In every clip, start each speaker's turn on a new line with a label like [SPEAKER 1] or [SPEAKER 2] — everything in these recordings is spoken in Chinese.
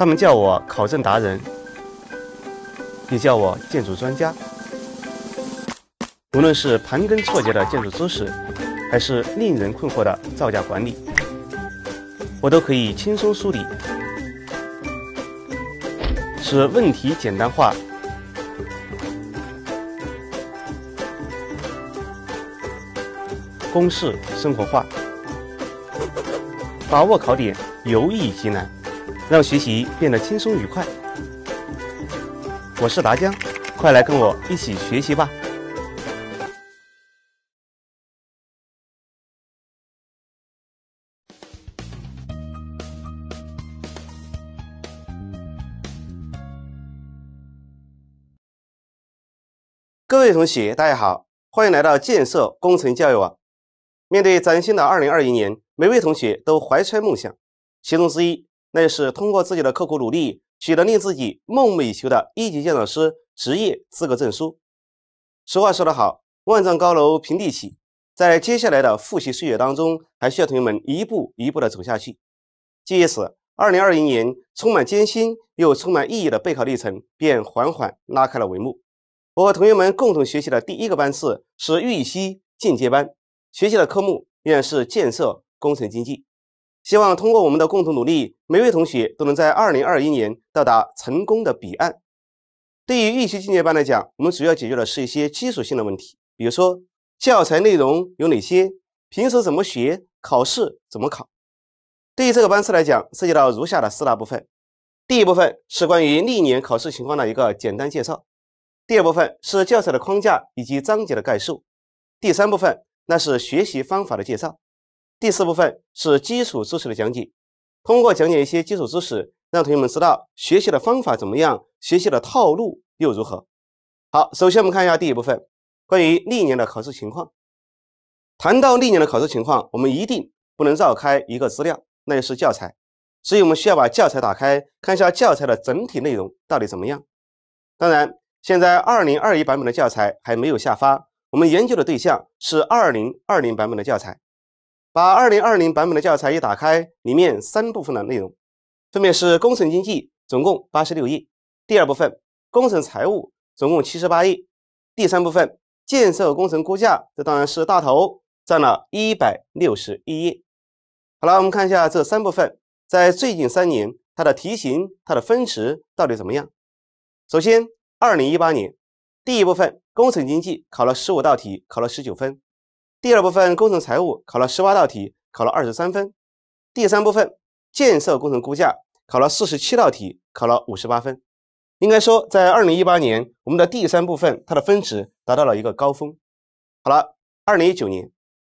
[SPEAKER 1] 他们叫我考证达人，你叫我建筑专家。无论是盘根错节的建筑知识，还是令人困惑的造价管理，我都可以轻松梳理，使问题简单化，公式生活化，把握考点由易及难。让学习变得轻松愉快。我是达江，快来跟我一起学习吧！各位同学，大家好，欢迎来到建设工程教育网。面对崭新的二零二一年，每位同学都怀揣梦想，其中之一。那是通过自己的刻苦努力，取得令自己梦寐以求的一级建造师职业资格证书。俗话说得好，万丈高楼平地起。在接下来的复习岁月当中，还需要同学们一步一步的走下去。借此，2020年充满艰辛又充满意义的备考历程便缓缓拉开了帷幕。我和同学们共同学习的第一个班次是预溪进阶班，学习的科目依然是建设工程经济。希望通过我们的共同努力，每位同学都能在二零二一年到达成功的彼岸。对于预习进阶班来讲，我们主要解决的是一些基础性的问题，比如说教材内容有哪些，平时怎么学，考试怎么考。对于这个班次来讲，涉及到如下的四大部分：第一部分是关于历年考试情况的一个简单介绍；第二部分是教材的框架以及章节的概述；第三部分那是学习方法的介绍。第四部分是基础知识的讲解，通过讲解一些基础知识，让同学们知道学习的方法怎么样，学习的套路又如何。好，首先我们看一下第一部分，关于历年的考试情况。谈到历年的考试情况，我们一定不能绕开一个资料，那就是教材。所以，我们需要把教材打开，看一下教材的整体内容到底怎么样。当然，现在2021版本的教材还没有下发，我们研究的对象是2020版本的教材。把二零二零版本的教材一打开，里面三部分的内容，分别是工程经济，总共八十六页；第二部分工程财务，总共七十八页；第三部分建设工程估价，这当然是大头，占了一百六十一页。好了，我们看一下这三部分在最近三年它的题型、它的分值到底怎么样。首先，二零一八年第一部分工程经济考了十五道题，考了十九分。第二部分工程财务考了十八道题，考了二十三分。第三部分建设工程估价考了四十七道题，考了五十八分。应该说，在二零一八年，我们的第三部分它的分值达到了一个高峰。好了，二零一九年，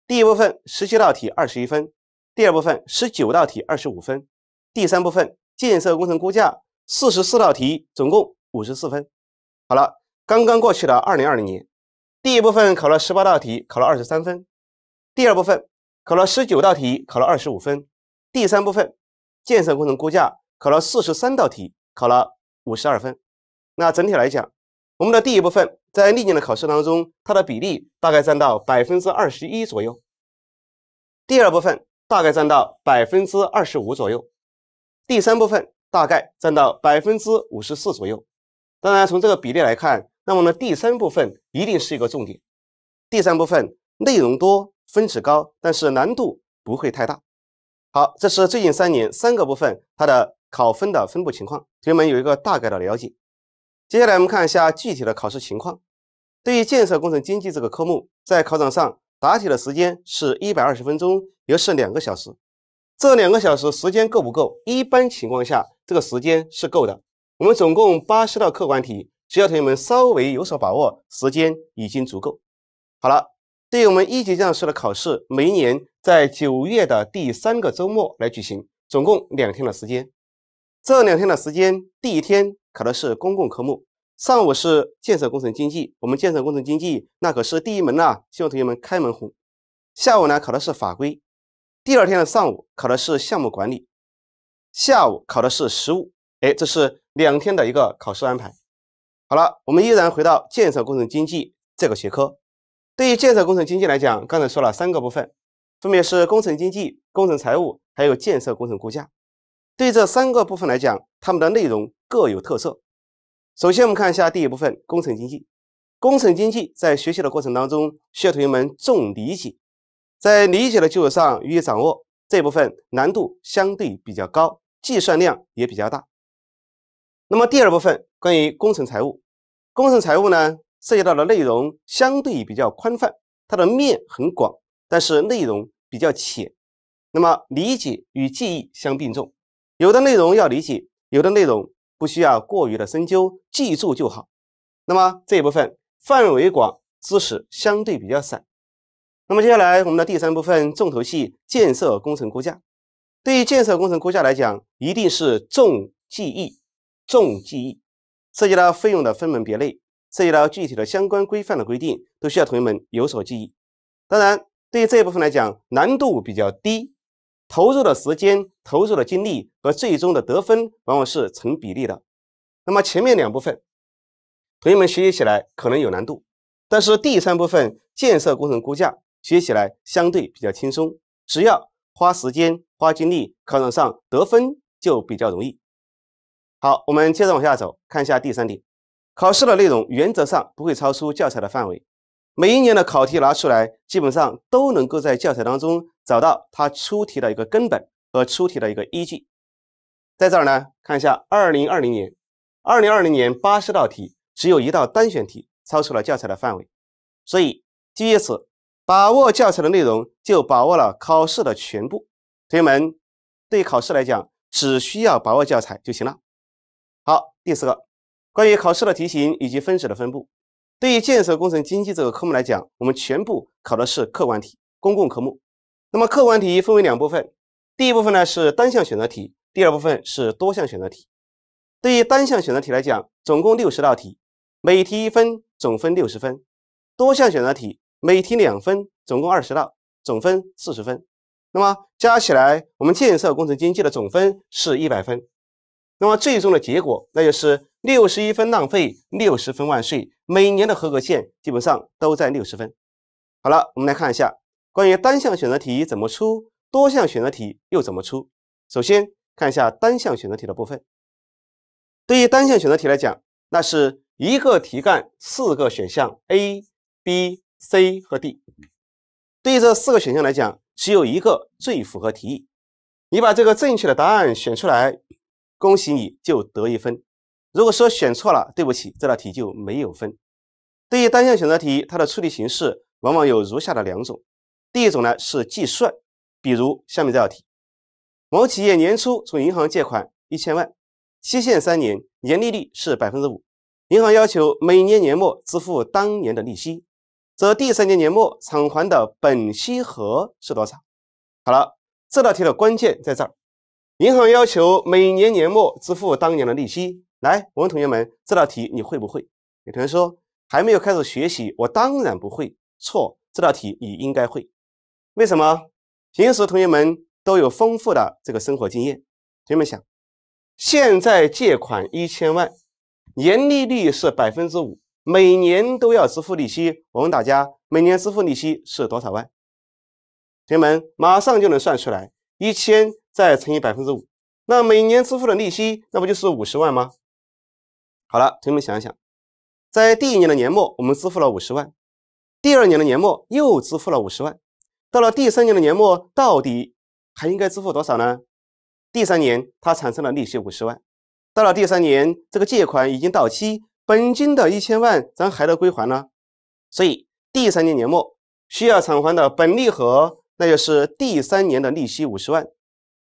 [SPEAKER 1] 第一部分十七道题二十一分，第二部分十九道题二十五分，第三部分建设工程估价四十四道题，总共五十四分。好了，刚刚过去的二零二零年。第一部分考了十八道题，考了二十三分；第二部分考了十九道题，考了二十五分；第三部分建设工程估价考了四十三道题，考了五十二分。那整体来讲，我们的第一部分在历年的考试当中，它的比例大概占到百分之二十一左右；第二部分大概占到百分之二十五左右；第三部分大概占到百分之五十四左右。当然，从这个比例来看。那么呢，第三部分一定是一个重点。第三部分内容多，分值高，但是难度不会太大。好，这是最近三年三个部分它的考分的分布情况，同学们有一个大概的了解。接下来我们看一下具体的考试情况。对于建设工程经济这个科目，在考场上答题的时间是一百二十分钟，也是两个小时。这两个小时时间够不够？一般情况下，这个时间是够的。我们总共八十道客观题。只要同学们稍微有所把握，时间已经足够。好了，对于我们一级建造师的考试，每年在九月的第三个周末来举行，总共两天的时间。这两天的时间，第一天考的是公共科目，上午是建设工程经济，我们建设工程经济那可是第一门呐，希望同学们开门红。下午呢考的是法规。第二天的上午考的是项目管理，下午考的是实务。哎，这是两天的一个考试安排。好了，我们依然回到建设工程经济这个学科。对于建设工程经济来讲，刚才说了三个部分，分别是工程经济、工程财务，还有建设工程估价。对这三个部分来讲，它们的内容各有特色。首先，我们看一下第一部分工程经济。工程经济在学习的过程当中，需要同学们重理解，在理解的基础上予以掌握。这部分难度相对比较高，计算量也比较大。那么第二部分关于工程财务，工程财务呢，涉及到的内容相对比较宽泛，它的面很广，但是内容比较浅，那么理解与记忆相并重，有的内容要理解，有的内容不需要过于的深究，记住就好。那么这一部分范围广，知识相对比较散。那么接下来我们的第三部分重头戏——建设工程估价，对于建设工程估价来讲，一定是重记忆。重记忆，涉及到费用的分门别类，涉及到具体的相关规范的规定，都需要同学们有所记忆。当然，对于这一部分来讲，难度比较低，投入的时间、投入的精力和最终的得分往往是成比例的。那么前面两部分，同学们学习起来可能有难度，但是第三部分建设工程估价学起来相对比较轻松，只要花时间、花精力，考场上得分就比较容易。好，我们接着往下走，看一下第三点。考试的内容原则上不会超出教材的范围，每一年的考题拿出来，基本上都能够在教材当中找到它出题的一个根本和出题的一个依据。在这儿呢，看一下2020年，2020年八十道题只有一道单选题超出了教材的范围，所以第一次把握教材的内容，就把握了考试的全部。同学们，对考试来讲，只需要把握教材就行了。好，第四个，关于考试的题型以及分值的分布，对于建设工程经济这个科目来讲，我们全部考的是客观题，公共科目。那么客观题分为两部分，第一部分呢是单项选择题，第二部分是多项选择题。对于单项选择题来讲，总共六十道题，每题一分，总分六十分；多项选择题每题两分，总共二十道，总分四十分。那么加起来，我们建设工程经济的总分是一百分。那么最终的结果，那就是六十一分浪费，六十分万岁。每年的合格线基本上都在六十分。好了，我们来看一下关于单项选择题怎么出，多项选择题又怎么出。首先看一下单项选择题的部分。对于单项选择题来讲，那是一个题干，四个选项 A、B、C 和 D。对于这四个选项来讲，只有一个最符合题意。你把这个正确的答案选出来。恭喜你就得一分，如果说选错了，对不起，这道题就没有分。对于单项选择题，它的处理形式往往有如下的两种，第一种呢是计算，比如下面这道题：某企业年初从银行借款一千万，期限三年，年利率是百分之五，银行要求每年年末支付当年的利息，则第三年年末偿还的本息和是多少？好了，这道题的关键在这儿。银行要求每年年末支付当年的利息。来，我问同学们，这道题你会不会？有同学说还没有开始学习，我当然不会。错，这道题你应该会。为什么？平时同学们都有丰富的这个生活经验。同学们想，现在借款一千万，年利率是百分之五，每年都要支付利息。我问大家，每年支付利息是多少万？同学们马上就能算出来，一千。再乘以百分之五，那每年支付的利息，那不就是五十万吗？好了，同学们想一想，在第一年的年末，我们支付了五十万；第二年的年末又支付了五十万。到了第三年的年末，到底还应该支付多少呢？第三年它产生了利息五十万，到了第三年这个借款已经到期，本金的一千万咱还得归还呢，所以第三年年末需要偿还的本利和，那就是第三年的利息五十万。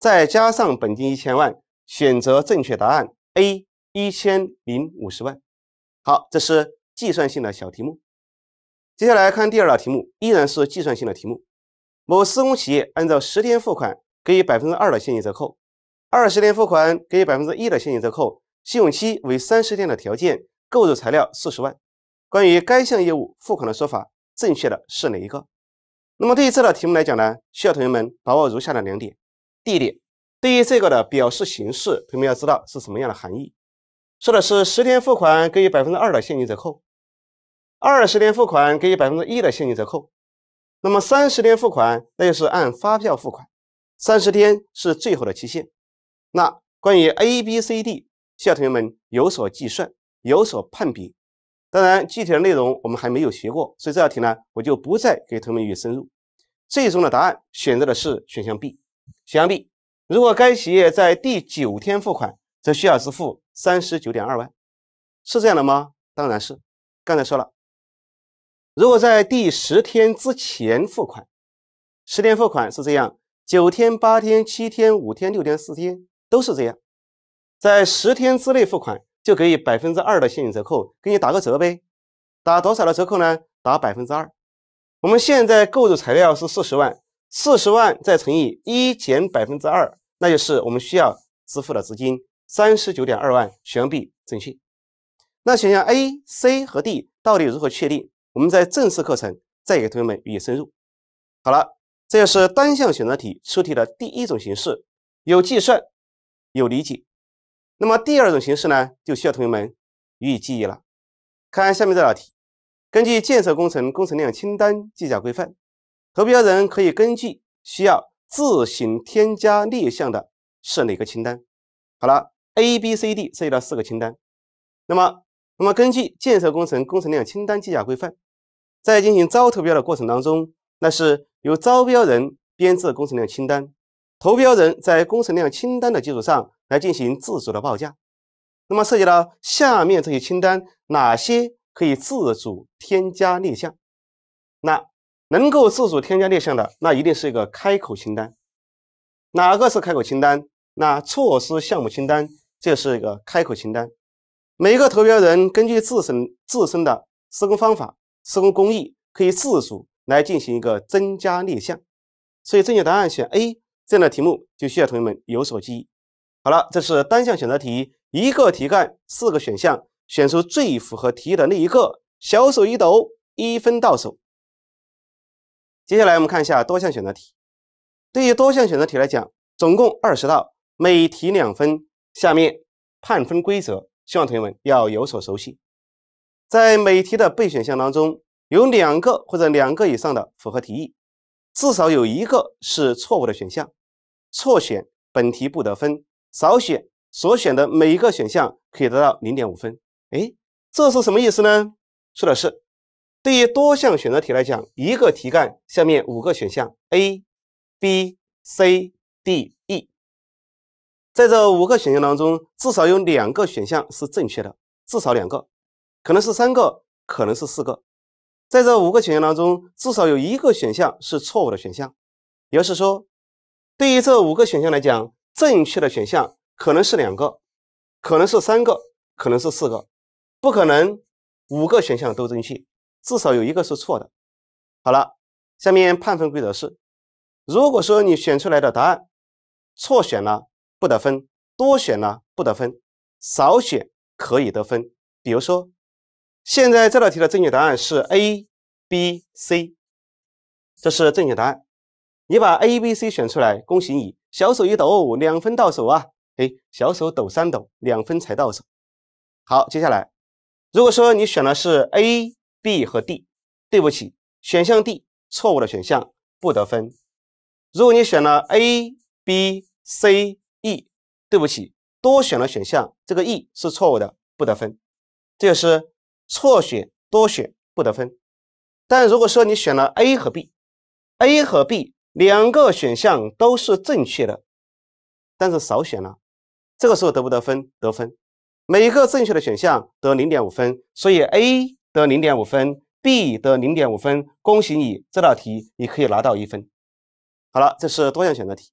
[SPEAKER 1] 再加上本金一千万，选择正确答案 A 一千零五十万。好，这是计算性的小题目。接下来看第二道题目，依然是计算性的题目。某施工企业按照十天付款给予百分之二的现金折扣，二十天付款给予百分之一的现金折扣，信用期为三十天的条件，购入材料四十万。关于该项业务付款的说法，正确的是哪一个？那么对于这道题目来讲呢，需要同学们把握如下的两点。地点，对于这个的表示形式，同学们要知道是什么样的含义。说的是十天付款给予百分之二的现金折扣，二十天付款给予百分之一的现金折扣。那么三十天付款，那就是按发票付款。三十天是最后的期限。那关于 A、B、C、D，需要同学们有所计算，有所判别。当然，具体的内容我们还没有学过，所以这道题呢，我就不再给同学们深入。最终的答案选择的是选项 B。相比，如果该企业在第九天付款，则需要支付三十九点二万，是这样的吗？当然是。刚才说了，如果在第十天之前付款，十天付款是这样：九天、八天、七天、五天、六天、四天都是这样。在十天之内付款，就给你百分之二的现金折扣，给你打个折呗。打多少的折扣呢？打百分之二。我们现在购入材料是四十万。四十万再乘以一减百分之二，那就是我们需要支付的资金三十九点二万，选币正确。那选项 A、C 和 D 到底如何确定？我们在正式课程再给同学们予以深入。好了，这就是单项选择题出题的第一种形式，有计算，有理解。那么第二种形式呢，就需要同学们予以记忆了。看下面这道题，根据《建设工程工程量清单计价规范》。投标人可以根据需要自行添加列项的是哪个清单？好了，A、B、C、D 涉及到四个清单。那么，那么根据《建设工程工程量清单计价规范》，在进行招投标的过程当中，那是由招标人编制工程量清单，投标人在工程量清单的基础上来进行自主的报价。那么涉及到下面这些清单，哪些可以自主添加列项？那？能够自主添加列项的，那一定是一个开口清单。哪个是开口清单？那措施项目清单就是一个开口清单。每一个投标人根据自身自身的施工方法、施工工艺，可以自主来进行一个增加列项。所以正确答案选 A。这样的题目就需要同学们有所记忆。好了，这是单项选择题，一个题干，四个选项，选出最符合题意的那一个，小手一抖，一分到手。接下来我们看一下多项选择题。对于多项选择题来讲，总共二十道，每题两分。下面判分规则，希望同学们要有所熟悉。在每题的备选项当中，有两个或者两个以上的符合题意，至少有一个是错误的选项。错选本题不得分，少选所选的每一个选项可以得到零点五分。哎，这是什么意思呢？说的是。对于多项选择题来讲，一个题干下面五个选项 A、B、C、D、E，在这五个选项当中，至少有两个选项是正确的，至少两个，可能是三个，可能是四个。在这五个选项当中，至少有一个选项是错误的选项。也就是说，对于这五个选项来讲，正确的选项可能是两个，可能是三个，可能是四个，不可能五个选项都正确。至少有一个是错的。好了，下面判分规则是：如果说你选出来的答案错选了不得分，多选了不得分，少选可以得分。比如说，现在这道题的正确答案是 A、B、C，这是正确答案。你把 A、B、C 选出来，恭喜你，小手一抖，两分到手啊！哎，小手抖三抖，两分才到手。好，接下来，如果说你选的是 A。B 和 D，对不起，选项 D 错误的选项不得分。如果你选了 A、B、C、E，对不起，多选了选项，这个 E 是错误的，不得分。这就是错选多选不得分。但如果说你选了 A 和 B，A 和 B 两个选项都是正确的，但是少选了，这个时候得不得分？得分，每个正确的选项得零点五分，所以 A。得零点五分，B 得零点五分，恭喜你，这道题你可以拿到一分。好了，这是多项选择题。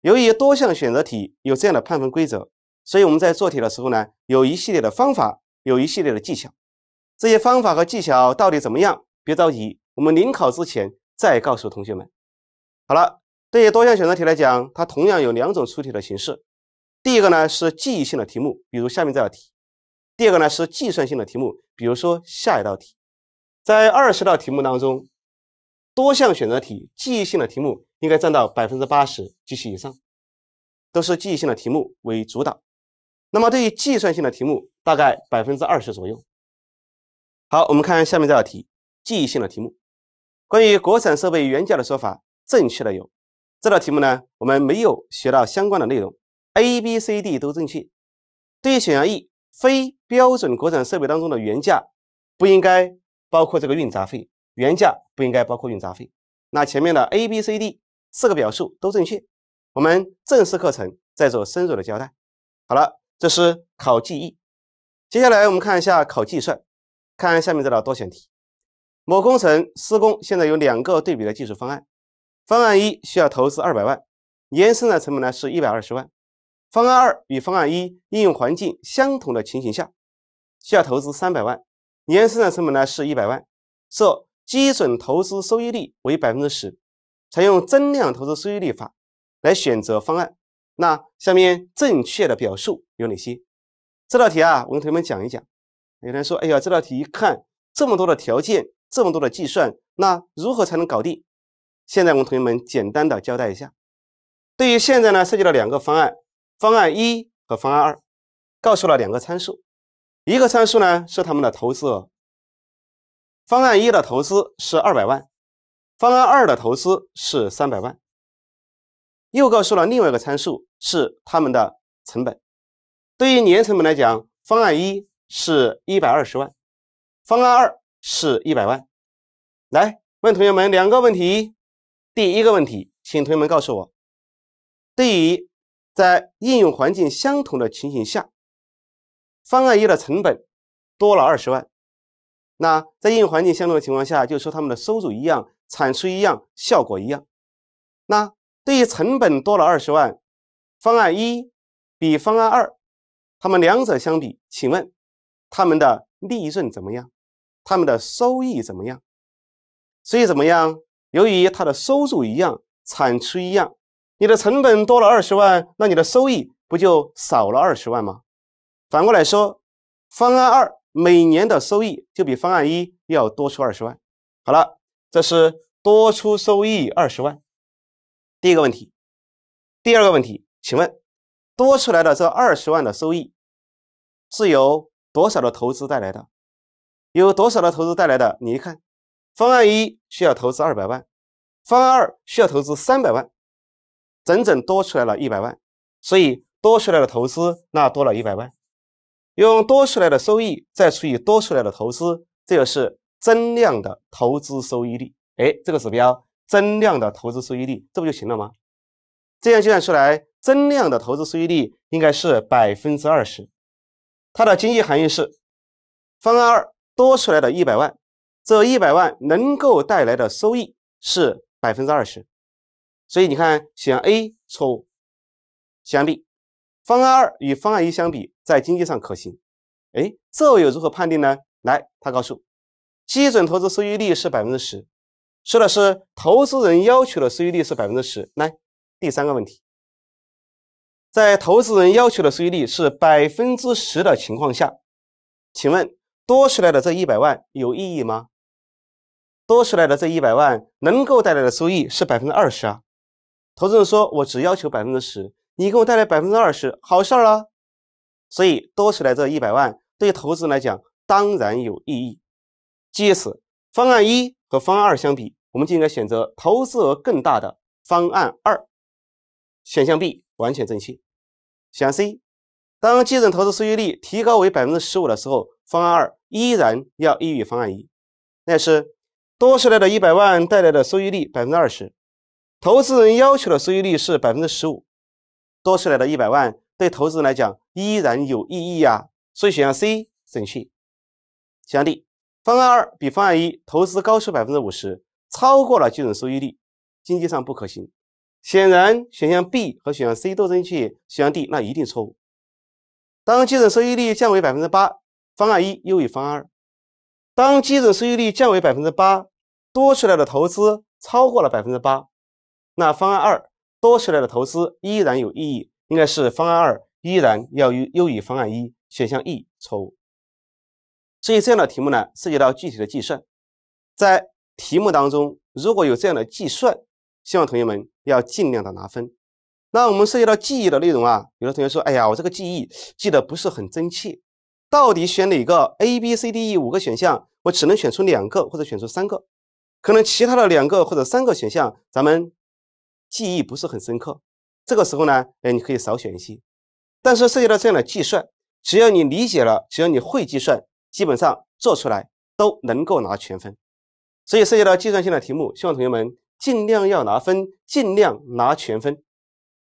[SPEAKER 1] 由于多项选择题有这样的判分规则，所以我们在做题的时候呢，有一系列的方法，有一系列的技巧。这些方法和技巧到底怎么样？别着急，我们临考之前再告诉同学们。好了，对于多项选择题来讲，它同样有两种出题的形式。第一个呢是记忆性的题目，比如下面这道题。第二个呢是计算性的题目，比如说下一道题，在二十道题目当中，多项选择题、记忆性的题目应该占到百分之八十及以上，都是记忆性的题目为主导。那么对于计算性的题目，大概百分之二十左右。好，我们看下面这道题，记忆性的题目，关于国产设备原价的说法正确的有这道题目呢，我们没有学到相关的内容，A、B、C、D 都正确。对于选项 E。非标准国产设备当中的原价不应该包括这个运杂费，原价不应该包括运杂费。那前面的 A、B、C、D 四个表述都正确。我们正式课程再做深入的交代。好了，这是考记忆。接下来我们看一下考计算，看下面这道多选题。某工程施工现在有两个对比的技术方案，方案一需要投资二百万，延伸的成本呢是一百二十万。方案二与方案一应用环境相同的情形下，需要投资三百万，年生产成本呢是一百万，设基准投资收益率为百分之十，采用增量投资收益率法来选择方案。那下面正确的表述有哪些？这道题啊，我跟同学们讲一讲。有人说：“哎呀，这道题一看这么多的条件，这么多的计算，那如何才能搞定？”现在我们同学们简单的交代一下，对于现在呢，涉及到两个方案。方案一和方案二告诉了两个参数，一个参数呢是他们的投资额。方案一的投资是二百万，方案二的投资是三百万。又告诉了另外一个参数是他们的成本。对于年成本来讲，方案一是一百二十万，方案二是一百万。来问同学们两个问题，第一个问题，请同学们告诉我，对于在应用环境相同的情形下，方案一的成本多了二十万。那在应用环境相同的情况下，就说他们的收入一样，产出一样，效果一样。那对于成本多了二十万，方案一比方案二，他们两者相比，请问他们的利润怎么样？他们的收益怎么样？所以怎么样？由于他的收入一样，产出一样。你的成本多了二十万，那你的收益不就少了二十万吗？反过来说，方案二每年的收益就比方案一要多出二十万。好了，这是多出收益二十万。第一个问题，第二个问题，请问多出来的这二十万的收益是由多少的投资带来的？有多少的投资带来的？你看，方案一需要投资二百万，方案二需要投资三百万。整整多出来了一百万，所以多出来的投资那多了一百万，用多出来的收益再除以多出来的投资，这就是增量的投资收益率。哎，这个指标增量的投资收益率，这不就行了吗？这样计算出来增量的投资收益率应该是百分之二十。它的经济含义是：方案二多出来的一百万，这一百万能够带来的收益是百分之二十。所以你看，选 A 错误。选 B，方案二与方案一相比，在经济上可行。哎，这又如何判定呢？来，他告诉基准投资收益率是百分之十，说的是投资人要求的收益率是百分之十。来，第三个问题，在投资人要求的收益率是百分之十的情况下，请问多出来的这一百万有意义吗？多出来的这一百万能够带来的收益是百分之二十啊？投资人说：“我只要求百分之十，你给我带来百分之二十，好事儿啊！”所以多出来这一百万，对投资人来讲当然有意义。借此，方案一和方案二相比，我们就应该选择投资额更大的方案二。选项 B 完全正确。选 C，当基准投资收益率提高为百分之十五的时候，方案二依然要低于方案一，但是多出来的一百万带来的收益率百分之二十。投资人要求的收益率是百分之十五，多出来的一百万对投资人来讲依然有意义啊，所以选项 C 正确。选项 D 方案二比方案一投资高出百分之五十，超过了基准收益率，经济上不可行。显然选项 B 和选项 C 都正确，选项 D 那一定错误。当基准收益率降为百分之八，方案一优于方案二。当基准收益率降为百分之八，多出来的投资超过了百分之八。那方案二多出来的投资依然有意义，应该是方案二依然要优优于方案一，选项 E 错误。所以这样的题目呢，涉及到具体的计算，在题目当中如果有这样的计算，希望同学们要尽量的拿分。那我们涉及到记忆的内容啊，有的同学说：“哎呀，我这个记忆记得不是很真切，到底选哪个？A、B、C、D、E 五个选项，我只能选出两个或者选出三个，可能其他的两个或者三个选项，咱们。”记忆不是很深刻，这个时候呢，哎，你可以少选一些。但是涉及到这样的计算，只要你理解了，只要你会计算，基本上做出来都能够拿全分。所以涉及到计算性的题目，希望同学们尽量要拿分，尽量拿全分。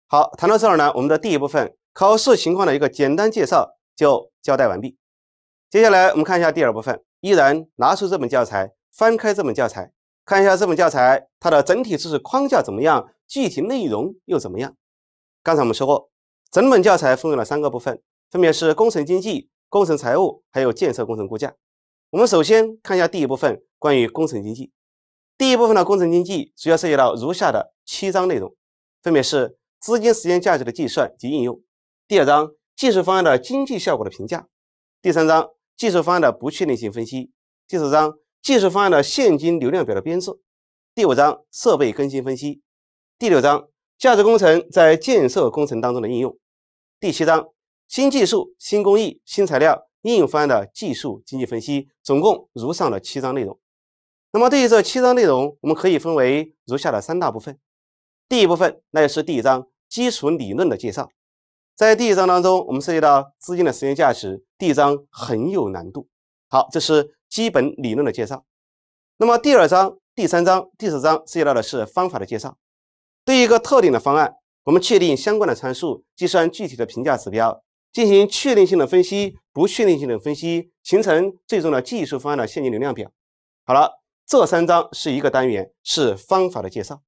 [SPEAKER 1] 好，谈到这儿呢，我们的第一部分考试情况的一个简单介绍就交代完毕。接下来我们看一下第二部分，依然拿出这本教材，翻开这本教材。看一下这本教材，它的整体知识框架怎么样？具体内容又怎么样？刚才我们说过，整本教材分为了三个部分，分别是工程经济、工程财务，还有建设工程估价。我们首先看一下第一部分，关于工程经济。第一部分的工程经济主要涉及到如下的七章内容，分别是资金时间价值的计算及应用，第二章技术方案的经济效果的评价，第三章技术方案的不确定性分析，第四章。技术方案的现金流量表的编制，第五章设备更新分析，第六章价值工程在建设工程当中的应用，第七章新技术、新工艺、新材料应用方案的技术经济分析，总共如上的七章内容。那么对于这七章内容，我们可以分为如下的三大部分。第一部分，那就是第一章基础理论的介绍。在第一章当中，我们涉及到资金的时间价值，第一章很有难度。好，这是。基本理论的介绍，那么第二章、第三章、第四章涉及到的是方法的介绍。对于一个特定的方案，我们确定相关的参数，计算具体的评价指标，进行确定性的分析、不确定性的分析，形成最终的技术方案的现金流量表。好了，这三章是一个单元，是方法的介绍。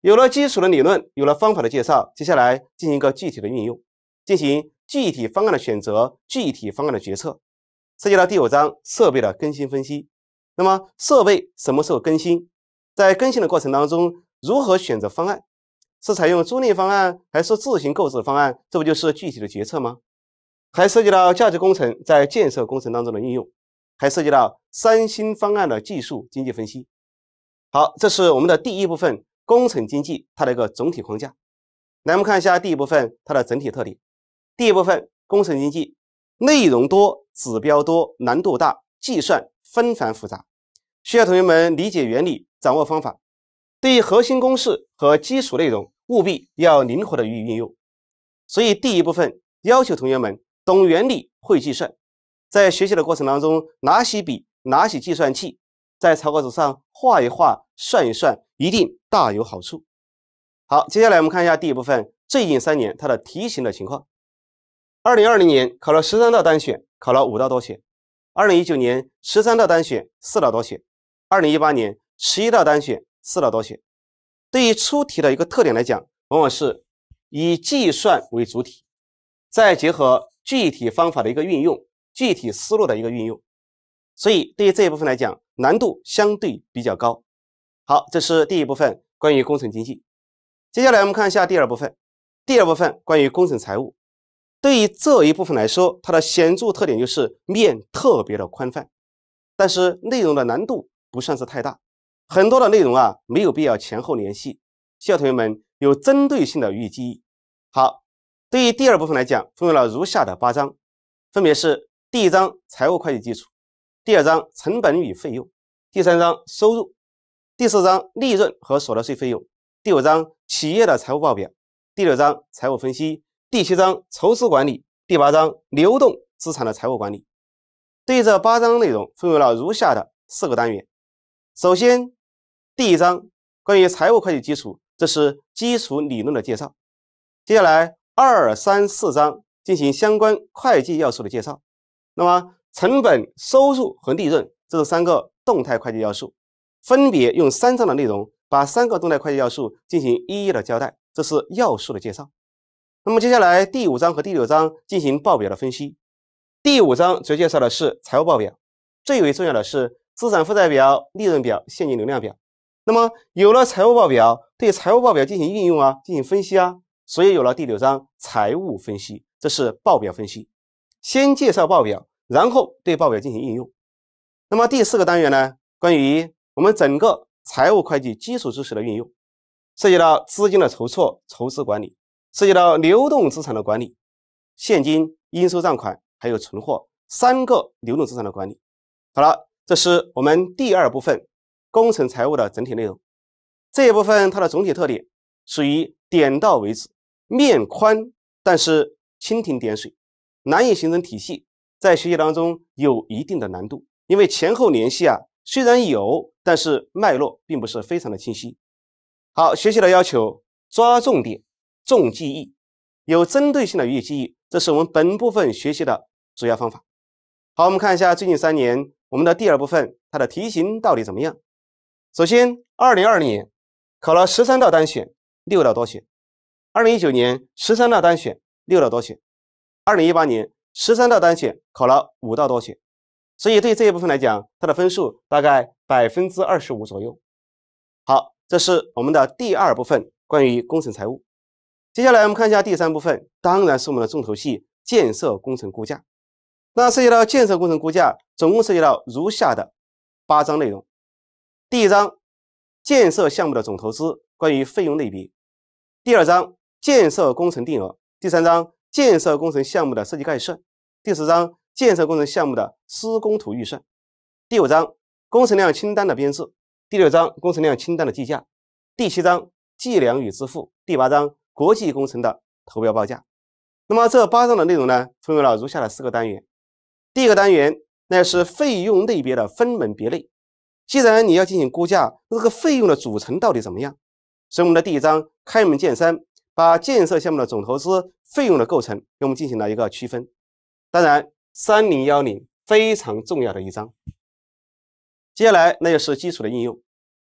[SPEAKER 1] 有了基础的理论，有了方法的介绍，接下来进行一个具体的运用，进行具体方案的选择，具体方案的决策。涉及到第五章设备的更新分析，那么设备什么时候更新？在更新的过程当中，如何选择方案？是采用租赁方案还是自行购置方案？这不就是具体的决策吗？还涉及到价值工程在建设工程当中的应用，还涉及到三新方案的技术经济分析。好，这是我们的第一部分工程经济它的一个总体框架。来，我们看一下第一部分它的整体特点。第一部分工程经济内容多。指标多，难度大，计算纷繁复杂，需要同学们理解原理，掌握方法。对于核心公式和基础内容，务必要灵活的予以运用。所以第一部分要求同学们懂原理，会计算。在学习的过程当中，拿起笔，拿起计算器，在草稿纸上画一画，算一算，一定大有好处。好，接下来我们看一下第一部分最近三年它的题型的情况。二零二零年考了十三道单选，考了五道多选；二零一九年十三道单选，四道多选；二零一八年十一道单选，四道多选。对于出题的一个特点来讲，往往是以计算为主体，再结合具体方法的一个运用、具体思路的一个运用。所以，对于这一部分来讲，难度相对比较高。好，这是第一部分关于工程经济。接下来我们看一下第二部分，第二部分关于工程财务。对于这一部分来说，它的显著特点就是面特别的宽泛，但是内容的难度不算是太大，很多的内容啊没有必要前后联系，需要同学们有针对性的予以记忆。好，对于第二部分来讲，分为了如下的八章，分别是第一章财务会计基础，第二章成本与费用，第三章收入，第四章利润和所得税费用，第五章企业的财务报表，第六章财务分析。第七章筹资管理，第八章流动资产的财务管理。对这八章内容分为了如下的四个单元。首先，第一章关于财务会计基础，这是基础理论的介绍。接下来二三四章进行相关会计要素的介绍。那么，成本、收入和利润，这是三个动态会计要素，分别用三章的内容把三个动态会计要素进行一一的交代，这是要素的介绍。那么接下来第五章和第六章进行报表的分析。第五章主要介绍的是财务报表，最为重要的是资产负债表、利润表、现金流量表。那么有了财务报表，对财务报表进行运用啊，进行分析啊，所以有了第六章财务分析，这是报表分析。先介绍报表，然后对报表进行应用。那么第四个单元呢，关于我们整个财务会计基础知识的运用，涉及到资金的筹措、筹资管理。涉及到流动资产的管理，现金、应收账款还有存货三个流动资产的管理。好了，这是我们第二部分工程财务的整体内容。这一部分它的总体特点属于点到为止、面宽，但是蜻蜓点水，难以形成体系，在学习当中有一定的难度，因为前后联系啊虽然有，但是脉络并不是非常的清晰。好，学习的要求抓重点。重记忆，有针对性的予以记忆，这是我们本部分学习的主要方法。好，我们看一下最近三年我们的第二部分，它的题型到底怎么样？首先，二零二零年考了十三道单选，六道多选；二零一九年十三道单选，六道多选；二零一八年十三道单选，考了五道多选。所以对这一部分来讲，它的分数大概百分之二十五左右。好，这是我们的第二部分关于工程财务。接下来我们看一下第三部分，当然是我们的重头戏——建设工程估价。那涉及到建设工程估价，总共涉及到如下的八章内容：第一章建设项目的总投资，关于费用类别；第二章建设工程定额；第三章建设工程项目的设计概算；第四章建设工程项目的施工图预算；第五章工程量清单的编制；第六章工程量清单的计价；第七章计量与支付；第八章。国际工程的投标报价。那么这八章的内容呢，分为了如下的四个单元。第一个单元，那是费用类别的分门别类。既然你要进行估价，那这个费用的组成到底怎么样？所以我们的第一章开门见山，把建设项目的总投资费用的构成给我们进行了一个区分。当然，三零幺零非常重要的一章。接下来，那就是基础的应用。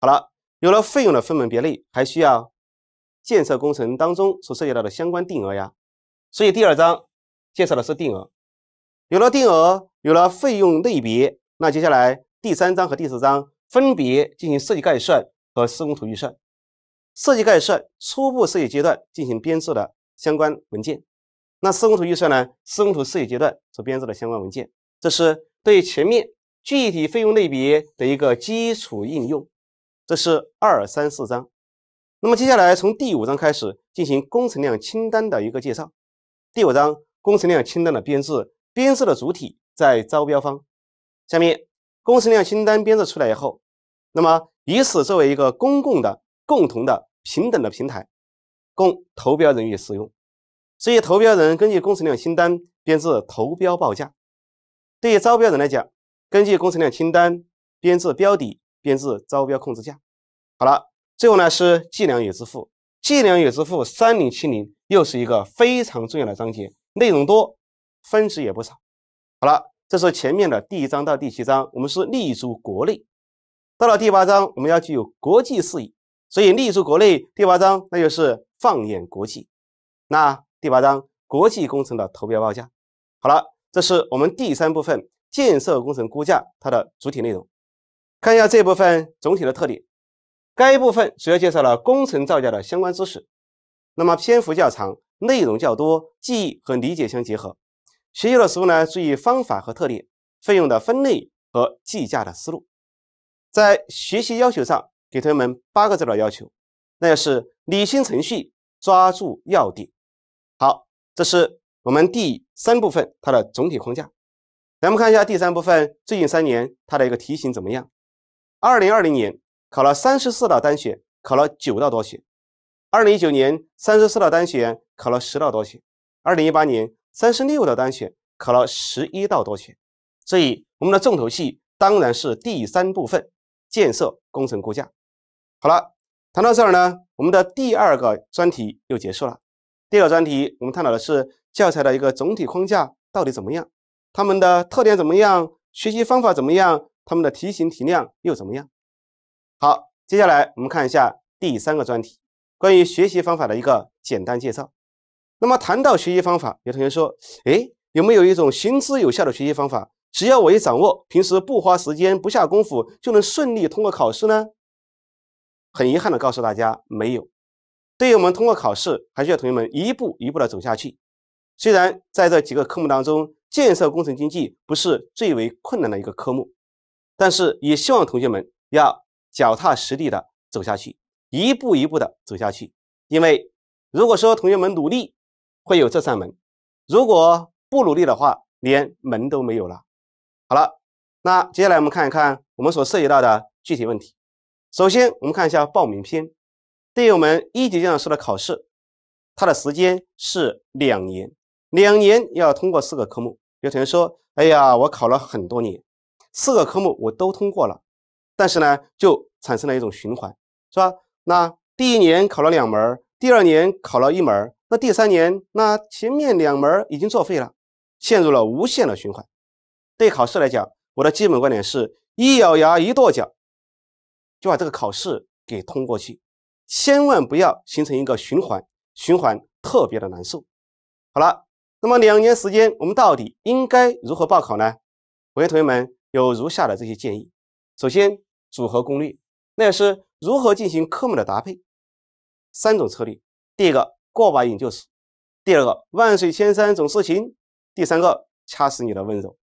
[SPEAKER 1] 好了，有了费用的分门别类，还需要。建设工程当中所涉及到的相关定额呀，所以第二章介绍的是定额，有了定额，有了费用类别，那接下来第三章和第四章分别进行设计概算和施工图预算。设计概算，初步设计阶段进行编制的相关文件；那施工图预算呢，施工图设计阶段所编制的相关文件。这是对前面具体费用类别的一个基础应用。这是二三四章。那么接下来，从第五章开始进行工程量清单的一个介绍。第五章工程量清单的编制，编制的主体在招标方。下面，工程量清单编制出来以后，那么以此作为一个公共的、共同的、平等的平台，供投标人员使用。所以，投标人根据工程量清单编制投标报价；对于招标人来讲，根据工程量清单编制标底，编制招标控制价。好了。最后呢是计量与支付，计量与支付三零七零又是一个非常重要的章节，内容多，分值也不少。好了，这是前面的第一章到第七章，我们是立足国内；到了第八章，我们要具有国际视野，所以立足国内第八章那就是放眼国际。那第八章国际工程的投标报价，好了，这是我们第三部分建设工程估价它的主体内容。看一下这部分总体的特点。该部分主要介绍了工程造价的相关知识，那么篇幅较长，内容较多，记忆和理解相结合。学习的时候呢，注意方法和特点，费用的分类和计价的思路。在学习要求上，给同学们八个字的要求，那就是理清程序，抓住要点。好，这是我们第三部分它的总体框架。咱们看一下第三部分最近三年它的一个题型怎么样？二零二零年。考了三十四道单选，考了九道多选。二零一九年三十四道单选考了十道多选。二零一八年三十六道单选考了十一道多选。所以，我们的重头戏当然是第三部分：建设工程估价。好了，谈到这儿呢，我们的第二个专题又结束了。第二个专题我们探讨的是教材的一个总体框架到底怎么样，他们的特点怎么样，学习方法怎么样，他们的题型题量又怎么样。好，接下来我们看一下第三个专题，关于学习方法的一个简单介绍。那么谈到学习方法，有同学说：“哎，有没有一种行之有效的学习方法？只要我一掌握，平时不花时间、不下功夫，就能顺利通过考试呢？”很遗憾的告诉大家，没有。对于我们通过考试，还需要同学们一步一步的走下去。虽然在这几个科目当中，建设工程经济不是最为困难的一个科目，但是也希望同学们要。脚踏实地的走下去，一步一步的走下去。因为如果说同学们努力，会有这扇门；如果不努力的话，连门都没有了。好了，那接下来我们看一看我们所涉及到的具体问题。首先，我们看一下报名篇。对于我们一级建造师的考试，它的时间是两年，两年要通过四个科目。有同学说：“哎呀，我考了很多年，四个科目我都通过了。”但是呢，就产生了一种循环，是吧？那第一年考了两门，第二年考了一门，那第三年，那前面两门已经作废了，陷入了无限的循环。对考试来讲，我的基本观点是一咬牙一跺脚，就把这个考试给通过去，千万不要形成一个循环，循环特别的难受。好了，那么两年时间，我们到底应该如何报考呢？我给同学们有如下的这些建议。首先，组合攻略，那是如何进行科目的搭配？三种策略：第一个，过把瘾就死；第二个，万水千山总是情；第三个，掐死你的温柔。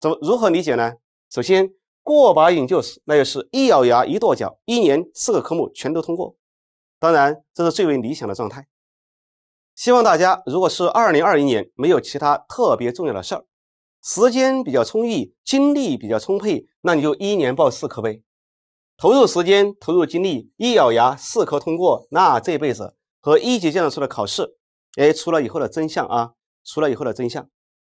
[SPEAKER 1] 怎么如何理解呢？首先，过把瘾就死，那就是一咬牙、一跺脚，一年四个科目全都通过。当然，这是最为理想的状态。希望大家，如果是二零二零年没有其他特别重要的事儿。时间比较充裕，精力比较充沛，那你就一年报四科呗。投入时间，投入精力，一咬牙，四科通过，那这辈子和一级建造师的考试，哎，除了以后的真相啊，除了以后的真相，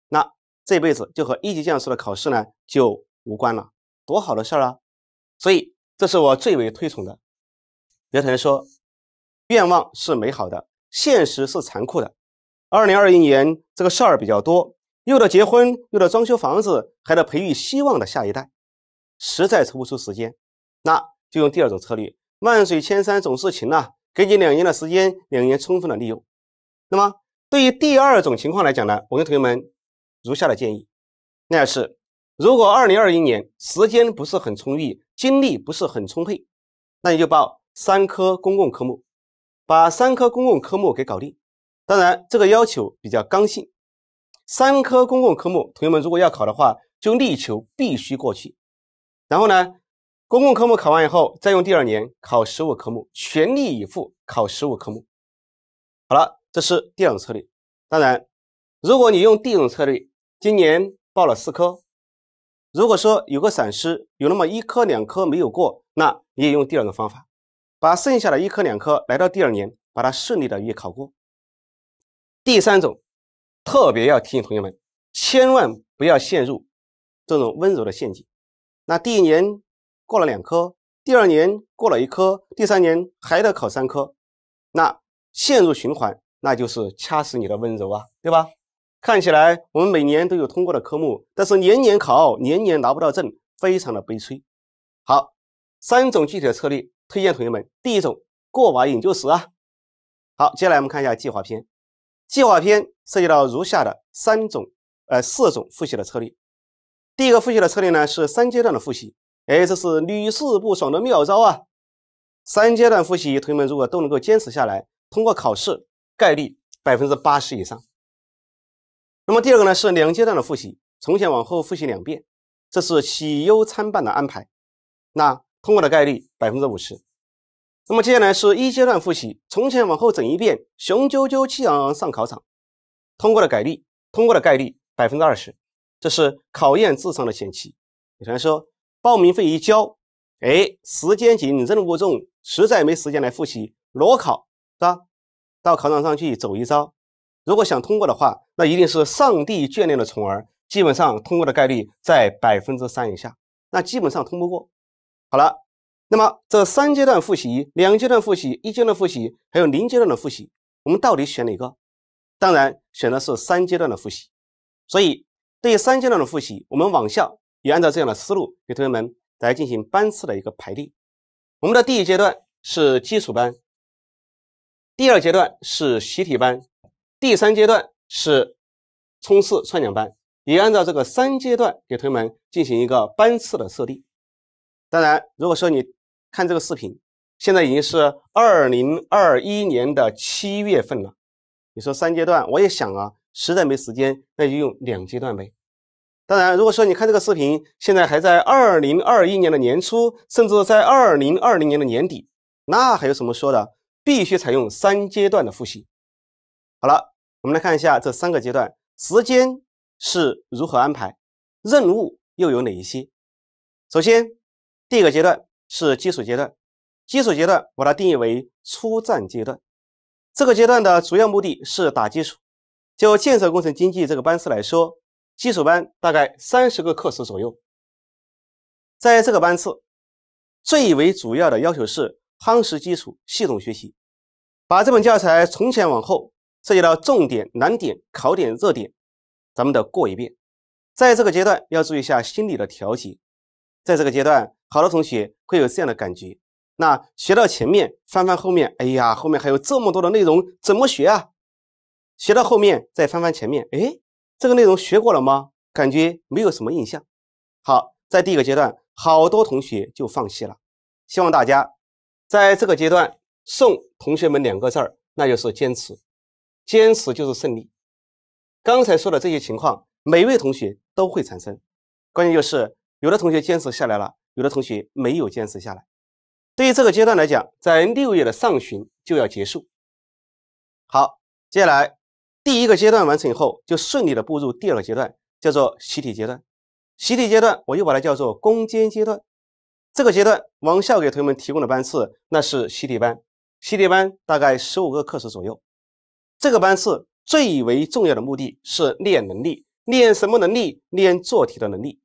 [SPEAKER 1] 那这辈子就和一级建造师的考试呢就无关了，多好的事儿啊！所以，这是我最为推崇的。有同学说，愿望是美好的，现实是残酷的。二零二一年这个事儿比较多。又得结婚，又得装修房子，还得培育希望的下一代，实在抽不出时间，那就用第二种策略，万水千山总是情呐，给你两年的时间，两年充分的利用。那么对于第二种情况来讲呢，我给同学们如下的建议，那是如果二零二一年时间不是很充裕，精力不是很充沛，那你就报三科公共科目，把三科公共科目给搞定。当然这个要求比较刚性。三科公共科目，同学们如果要考的话，就力求必须过去。然后呢，公共科目考完以后，再用第二年考十五科目，全力以赴考十五科目。好了，这是第二种策略。当然，如果你用第一种策略，今年报了四科，如果说有个闪失，有那么一科两科没有过，那你也用第二种方法，把剩下的一科两科来到第二年，把它顺利的月考过。第三种。特别要提醒同学们，千万不要陷入这种温柔的陷阱。那第一年过了两科，第二年过了一科，第三年还得考三科，那陷入循环，那就是掐死你的温柔啊，对吧？看起来我们每年都有通过的科目，但是年年考，年年拿不到证，非常的悲催。好，三种具体的策略，推荐同学们：第一种，过把瘾就死啊。好，接下来我们看一下计划篇。计划篇涉及到如下的三种，呃，四种复习的策略。第一个复习的策略呢是三阶段的复习，哎，这是屡试不爽的妙招啊！三阶段复习，同学们如果都能够坚持下来，通过考试概率百分之八十以上。那么第二个呢是两阶段的复习，从前往后复习两遍，这是喜忧参半的安排。那通过的概率百分之五十。那么接下来是一阶段复习，从前往后整一遍，雄赳赳气昂昂上考场。通过的概率，通过的概率百分之二十，这是考验智商的前期。有同学说，报名费一交，哎，时间紧，任务重，实在没时间来复习，裸考是吧？到考场上去走一遭。如果想通过的话，那一定是上帝眷恋的宠儿，基本上通过的概率在百分之三以下，那基本上通不过。好了。那么这三阶段复习、两阶段复习、一阶段复习，还有零阶段的复习，我们到底选哪个？当然选的是三阶段的复习。所以对三阶段的复习，我们网校也按照这样的思路给同学们来进行班次的一个排列。我们的第一阶段是基础班，第二阶段是习题班，第三阶段是冲刺串讲班，也按照这个三阶段给同学们进行一个班次的设定。当然，如果说你。看这个视频，现在已经是二零二一年的七月份了。你说三阶段，我也想啊，实在没时间，那就用两阶段呗。当然，如果说你看这个视频现在还在二零二一年的年初，甚至在二零二零年的年底，那还有什么说的？必须采用三阶段的复习。好了，我们来看一下这三个阶段时间是如何安排，任务又有哪一些。首先，第一个阶段。是基础阶段，基础阶段把它定义为初战阶段。这个阶段的主要目的是打基础。就建设工程经济这个班次来说，基础班大概三十个课时左右。在这个班次，最为主要的要求是夯实基础、系统学习，把这本教材从前往后涉及到重点、难点、考点、热点，咱们得过一遍。在这个阶段要注意一下心理的调节，在这个阶段。好多同学会有这样的感觉，那学到前面翻翻后面，哎呀，后面还有这么多的内容，怎么学啊？学到后面再翻翻前面，哎，这个内容学过了吗？感觉没有什么印象。好，在第一个阶段，好多同学就放弃了。希望大家在这个阶段送同学们两个字儿，那就是坚持，坚持就是胜利。刚才说的这些情况，每位同学都会产生，关键就是有的同学坚持下来了。有的同学没有坚持下来。对于这个阶段来讲，在六月的上旬就要结束。好，接下来第一个阶段完成以后，就顺利的步入第二个阶段，叫做习题阶段。习题阶段，我又把它叫做攻坚阶段。这个阶段，王校给同学们提供的班次，那是习题班。习题班大概十五个课时左右。这个班次最为重要的目的是练能力，练什么能力？练做题的能力，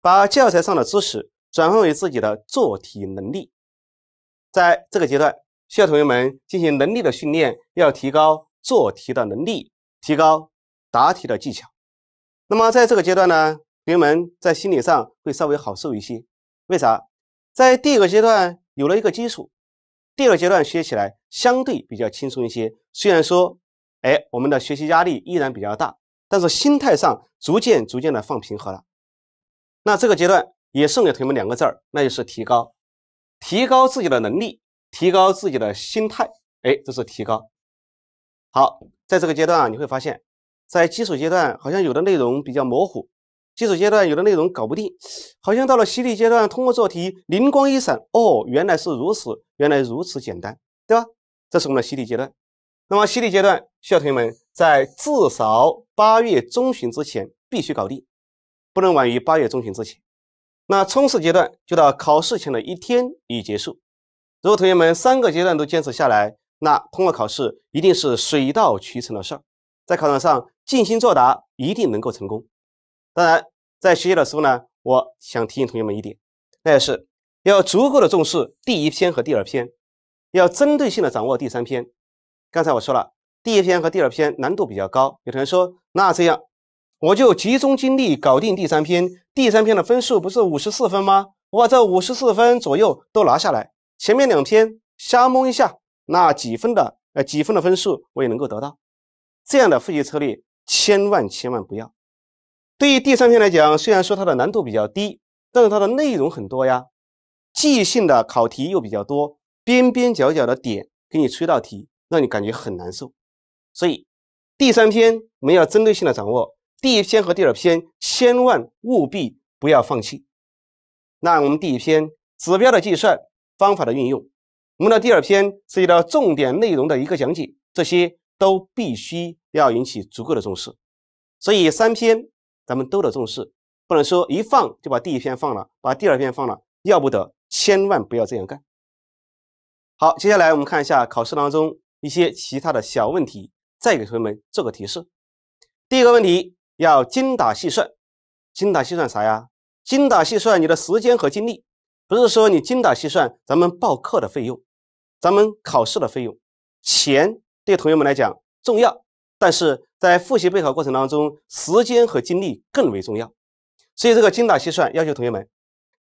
[SPEAKER 1] 把教材上的知识。转换为自己的做题能力，在这个阶段需要同学们进行能力的训练，要提高做题的能力，提高答题的技巧。那么在这个阶段呢，同学们在心理上会稍微好受一些。为啥？在第一个阶段有了一个基础，第二个阶段学起来相对比较轻松一些。虽然说，哎，我们的学习压力依然比较大，但是心态上逐渐逐渐的放平和了。那这个阶段。也送给同学们两个字儿，那就是提高，提高自己的能力，提高自己的心态。哎，这是提高。好，在这个阶段啊，你会发现在基础阶段好像有的内容比较模糊，基础阶段有的内容搞不定，好像到了习题阶段，通过做题灵光一闪，哦，原来是如此，原来如此简单，对吧？这是我们的习题阶段。那么习题阶段需要同学们在至少八月中旬之前必须搞定，不能晚于八月中旬之前。那冲刺阶段就到考试前的一天已结束。如果同学们三个阶段都坚持下来，那通过考试一定是水到渠成的事儿。在考场上尽心作答，一定能够成功。当然，在学习的时候呢，我想提醒同学们一点，那就是要足够的重视第一篇和第二篇，要针对性的掌握第三篇。刚才我说了，第一篇和第二篇难度比较高，有同学说那这样。我就集中精力搞定第三篇，第三篇的分数不是五十四分吗？我把这五十四分左右都拿下来，前面两篇瞎蒙一下，那几分的呃几分的分数我也能够得到。这样的复习策略千万千万不要。对于第三篇来讲，虽然说它的难度比较低，但是它的内容很多呀，记兴性的考题又比较多，边边角角的点给你出一道题，让你感觉很难受。所以第三篇我们要针对性的掌握。第一篇和第二篇千万务必不要放弃。那我们第一篇指标的计算方法的运用，我们的第二篇涉及到重点内容的一个讲解，这些都必须要引起足够的重视。所以三篇咱们都得重视，不能说一放就把第一篇放了，把第二篇放了，要不得，千万不要这样干。好，接下来我们看一下考试当中一些其他的小问题，再给同学们做个提示。第一个问题。要精打细算，精打细算啥呀？精打细算你的时间和精力，不是说你精打细算咱们报课的费用，咱们考试的费用，钱对同学们来讲重要，但是在复习备考过程当中，时间和精力更为重要，所以这个精打细算要求同学们，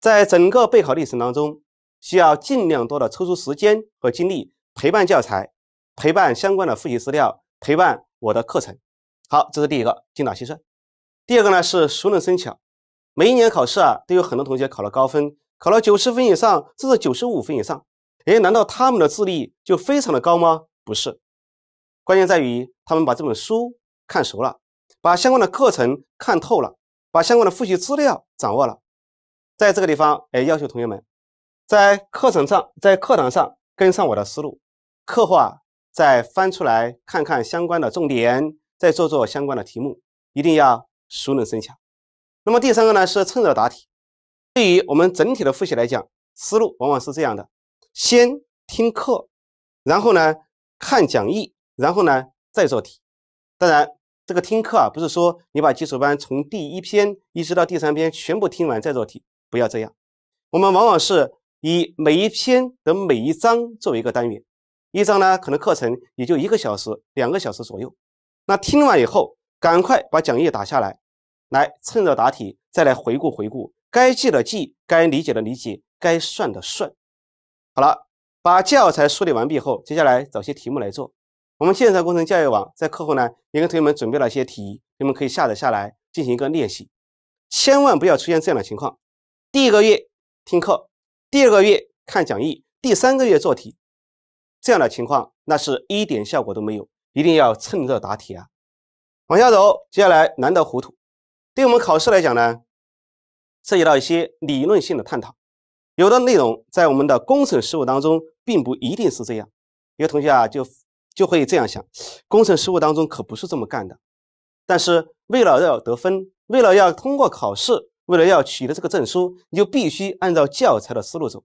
[SPEAKER 1] 在整个备考历程当中，需要尽量多的抽出时间和精力，陪伴教材，陪伴相关的复习资料，陪伴我的课程。好，这是第一个，精打细算。第二个呢是熟能生巧。每一年考试啊，都有很多同学考了高分，考了九十分以上，甚至九十五分以上。哎，难道他们的智力就非常的高吗？不是，关键在于他们把这本书看熟了，把相关的课程看透了，把相关的复习资料掌握了。在这个地方，哎，要求同学们在课程上、在课堂上跟上我的思路，课后再翻出来看看相关的重点。再做做相关的题目，一定要熟能生巧。那么第三个呢是趁热打铁。对于我们整体的复习来讲，思路往往是这样的：先听课，然后呢看讲义，然后呢再做题。当然，这个听课啊不是说你把基础班从第一篇一直到第三篇全部听完再做题，不要这样。我们往往是以每一篇的每一章作为一个单元，一章呢可能课程也就一个小时、两个小时左右。那听完以后，赶快把讲义打下来，来趁热打铁，再来回顾回顾，该记的记，该理解的理解，该算的算。好了，把教材梳理完毕后，接下来找些题目来做。我们建设工程教育网在课后呢也跟同学们准备了一些题，你们可以下载下来进行一个练习。千万不要出现这样的情况：第一个月听课，第二个月看讲义，第三个月做题，这样的情况那是一点效果都没有。一定要趁热打铁啊！往下走，接下来难得糊涂。对我们考试来讲呢，涉及到一些理论性的探讨，有的内容在我们的工程实务当中并不一定是这样。有的同学啊，就就会这样想，工程实务当中可不是这么干的。但是为了要得分，为了要通过考试，为了要取得这个证书，你就必须按照教材的思路走，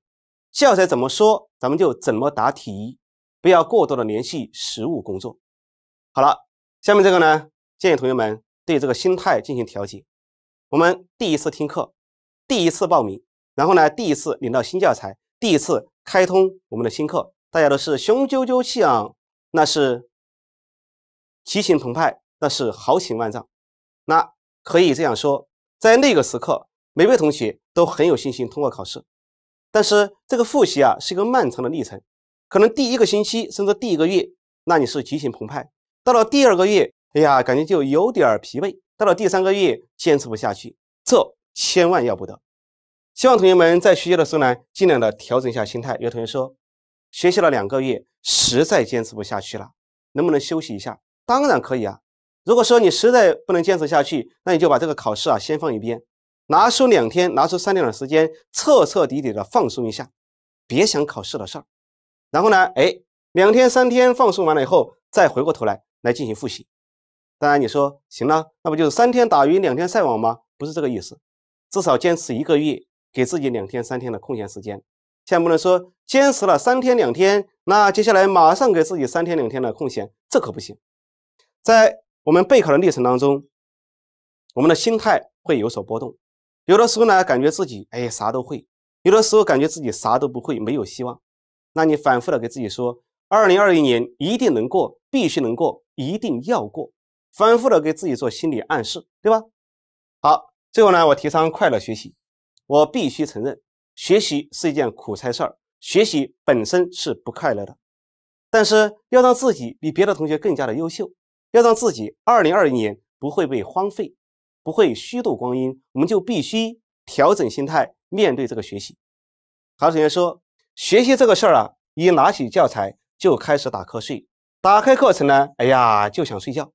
[SPEAKER 1] 教材怎么说，咱们就怎么答题，不要过多的联系实务工作。好了，下面这个呢，建议同学们对这个心态进行调节。我们第一次听课，第一次报名，然后呢，第一次领到新教材，第一次开通我们的新课，大家都是雄赳赳气昂，那是激情澎湃，那是豪情万丈。那可以这样说，在那个时刻，每位同学都很有信心通过考试。但是这个复习啊，是一个漫长的历程，可能第一个星期甚至第一个月，那你是激情澎湃。到了第二个月，哎呀，感觉就有点疲惫；到了第三个月，坚持不下去，这千万要不得。希望同学们在学习的时候呢，尽量的调整一下心态。有同学说，学习了两个月，实在坚持不下去了，能不能休息一下？当然可以啊。如果说你实在不能坚持下去，那你就把这个考试啊先放一边，拿出两天、拿出三天的时间，彻彻底底的放松一下，别想考试的事儿。然后呢，哎，两天三天放松完了以后，再回过头来。来进行复习，当然你说行了，那不就是三天打鱼两天晒网吗？不是这个意思，至少坚持一个月，给自己两天三天的空闲时间。千万不能说坚持了三天两天，那接下来马上给自己三天两天的空闲，这可不行。在我们备考的历程当中，我们的心态会有所波动，有的时候呢，感觉自己哎啥都会，有的时候感觉自己啥都不会，没有希望。那你反复的给自己说。二零二一年一定能过，必须能过，一定要过，反复的给自己做心理暗示，对吧？好，最后呢，我提倡快乐学习。我必须承认，学习是一件苦差事儿，学习本身是不快乐的。但是要让自己比别的同学更加的优秀，要让自己二零二一年不会被荒废，不会虚度光阴，我们就必须调整心态面对这个学习。好，首先说，学习这个事儿啊，一拿起教材。就开始打瞌睡，打开课程呢，哎呀就想睡觉。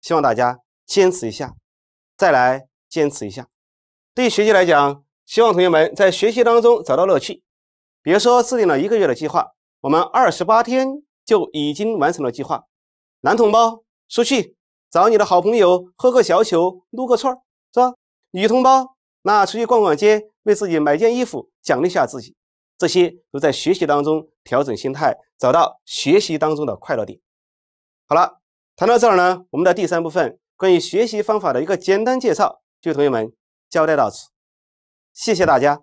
[SPEAKER 1] 希望大家坚持一下，再来坚持一下。对于学习来讲，希望同学们在学习当中找到乐趣。比如说制定了一个月的计划，我们二十八天就已经完成了计划。男同胞出去找你的好朋友喝个小酒，撸个串儿，是吧？女同胞那出去逛逛街，为自己买件衣服，奖励一下自己。这些都在学习当中调整心态，找到学习当中的快乐点。好了，谈到这儿呢，我们的第三部分关于学习方法的一个简单介绍就同学们交代到此，谢谢大家。